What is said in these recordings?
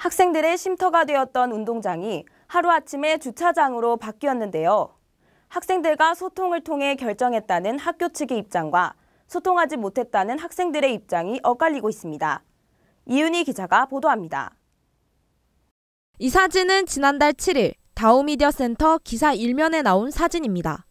학생들의 쉼터가 되었던 운동장이 하루아침에 주차장으로 바뀌었는데요. 학생들과 소통을 통해 결정했다는 학교 측의 입장과 소통하지 못했다는 학생들의 입장이 엇갈리고 있습니다. 이윤희 기자가 보도합니다. 이 사진은 지난달 7일 다우미디어 센터 기사 일면에 나온 사진입니다.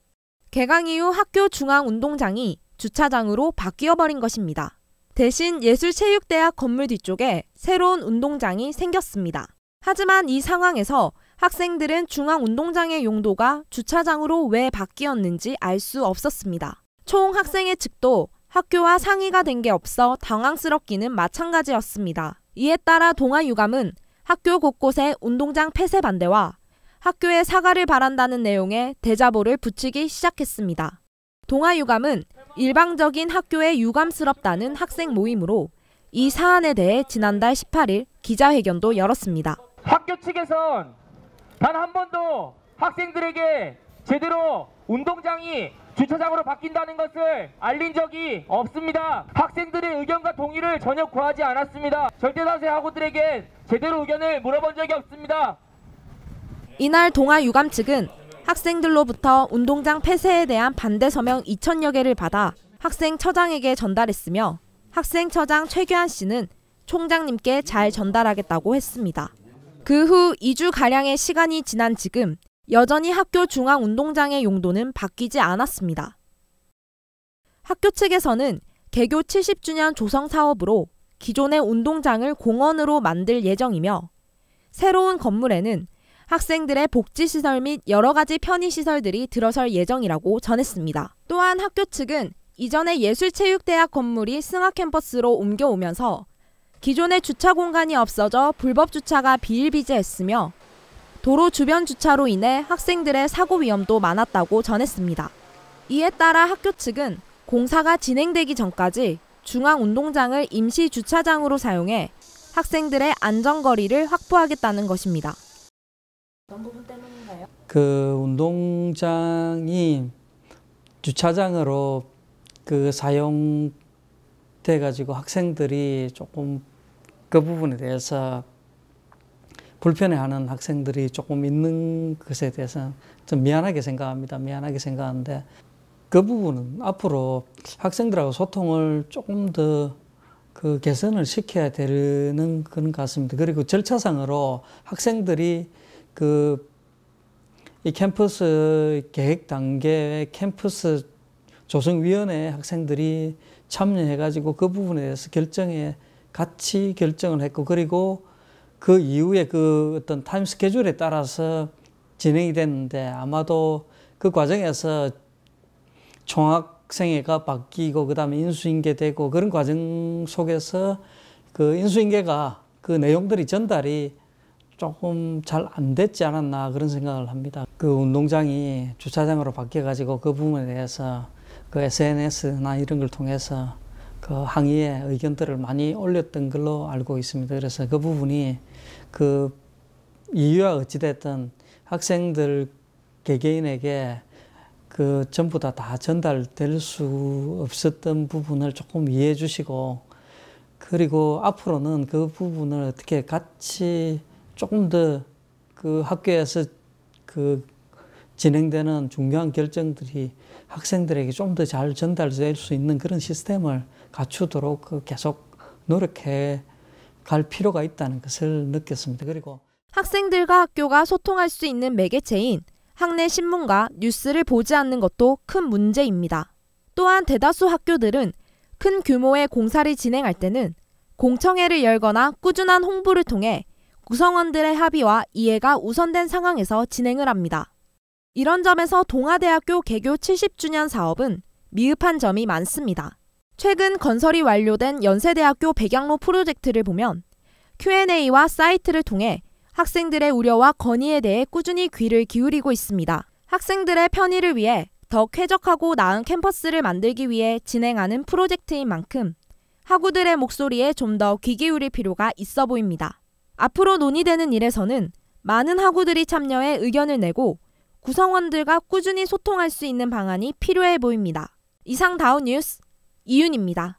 개강 이후 학교 중앙 운동장이 주차장으로 바뀌어버린 것입니다. 대신 예술체육대학 건물 뒤쪽에 새로운 운동장이 생겼습니다. 하지만 이 상황에서 학생들은 중앙운동장의 용도가 주차장으로 왜 바뀌었는지 알 수 없었습니다. 총 학생의 측도 학교와 상의가 된 게 없어 당황스럽기는 마찬가지였습니다. 이에 따라 동아유감은 학교 곳곳에 운동장 폐쇄 반대와 학교에 사과를 바란다는 내용의 대자보를 붙이기 시작했습니다. 동아유감은 일방적인 학교에 유감스럽다는 학생 모임으로 이 사안에 대해 지난달 18일 기자회견도 열었습니다. 학교 측에선 단 한 번도 학생들에게 제대로 운동장이 주차장으로 바뀐다는 것을 알린 적이 없습니다. 학생들의 의견과 동의를 전혀 구하지 않았습니다. 절대다수 학우들에게 제대로 의견을 물어본 적이 없습니다. 이날 동아유감 측은 학생들로부터 운동장 폐쇄에 대한 반대 서명 2천여 개를 받아 학생처장에게 전달했으며 학생처장 최규환 씨는 총장님께 잘 전달하겠다고 했습니다. 그 후 2주가량의 시간이 지난 지금 여전히 학교 중앙 운동장의 용도는 바뀌지 않았습니다. 학교 측에서는 개교 70주년 조성 사업으로 기존의 운동장을 공원으로 만들 예정이며 새로운 건물에는 학생들의 복지시설 및 여러 가지 편의시설들이 들어설 예정이라고 전했습니다. 또한 학교 측은 이전에 예술체육대학 건물이 승하캠퍼스로 옮겨오면서 기존의 주차 공간이 없어져 불법 주차가 비일비재했으며 도로 주변 주차로 인해 학생들의 사고 위험도 많았다고 전했습니다. 이에 따라 학교 측은 공사가 진행되기 전까지 중앙 운동장을 임시 주차장으로 사용해 학생들의 안전거리를 확보하겠다는 것입니다. 어떤 부분 때문인가요? 그 운동장이 주차장으로 그 사용돼 가지고 학생들이 조금 그 부분에 대해서 불편해하는 학생들이 조금 있는 것에 대해서 좀 미안하게 생각합니다. 미안하게 생각하는데 그 부분은 앞으로 학생들하고 소통을 조금 더 그 개선을 시켜야 되는 그런 것 같습니다. 그리고 절차상으로 학생들이 그이 캠퍼스 계획 단계 캠퍼스 조성위원회 학생들이 참여해가지고 그 부분에 대해서 결정에 같이 결정을 했고 그리고 그 이후에 그 어떤 타임 스케줄에 따라서 진행이 됐는데 아마도 그 과정에서 총학생회가 바뀌고 그다음에 인수인계 되고 그런 과정 속에서 그 인수인계가 그 내용들이 전달이 조금 잘 안 됐지 않았나 그런 생각을 합니다. 그 운동장이 주차장으로 바뀌어가지고 그 부분에 대해서 그 SNS나 이런 걸 통해서 그 항의의 의견들을 많이 올렸던 걸로 알고 있습니다. 그래서 그 부분이 그 이유와 어찌됐든 학생들 개개인에게 그 전부 다 다 전달될 수 없었던 부분을 조금 이해해 주시고 그리고 앞으로는 그 부분을 어떻게 같이 조금 더 그 학교에서 그 진행되는 중요한 결정들이 학생들에게 좀 더 잘 전달될 수 있는 그런 시스템을 갖추도록 그 계속 노력해 갈 필요가 있다는 것을 느꼈습니다. 그리고 학생들과 학교가 소통할 수 있는 매개체인 학내 신문과 뉴스를 보지 않는 것도 큰 문제입니다. 또한 대다수 학교들은 큰 규모의 공사를 진행할 때는 공청회를 열거나 꾸준한 홍보를 통해 구성원들의 합의와 이해가 우선된 상황에서 진행을 합니다. 이런 점에서 동아대학교 개교 70주년 사업은 미흡한 점이 많습니다. 최근 건설이 완료된 연세대학교 백양로 프로젝트를 보면 Q&A와 사이트를 통해 학생들의 우려와 건의에 대해 꾸준히 귀를 기울이고 있습니다. 학생들의 편의를 위해 더 쾌적하고 나은 캠퍼스를 만들기 위해 진행하는 프로젝트인 만큼 학우들의 목소리에 좀 더 귀 기울일 필요가 있어 보입니다. 앞으로 논의되는 일에서는 많은 학우들이 참여해 의견을 내고 구성원들과 꾸준히 소통할 수 있는 방안이 필요해 보입니다. 이상 다운 뉴스 이윤입니다.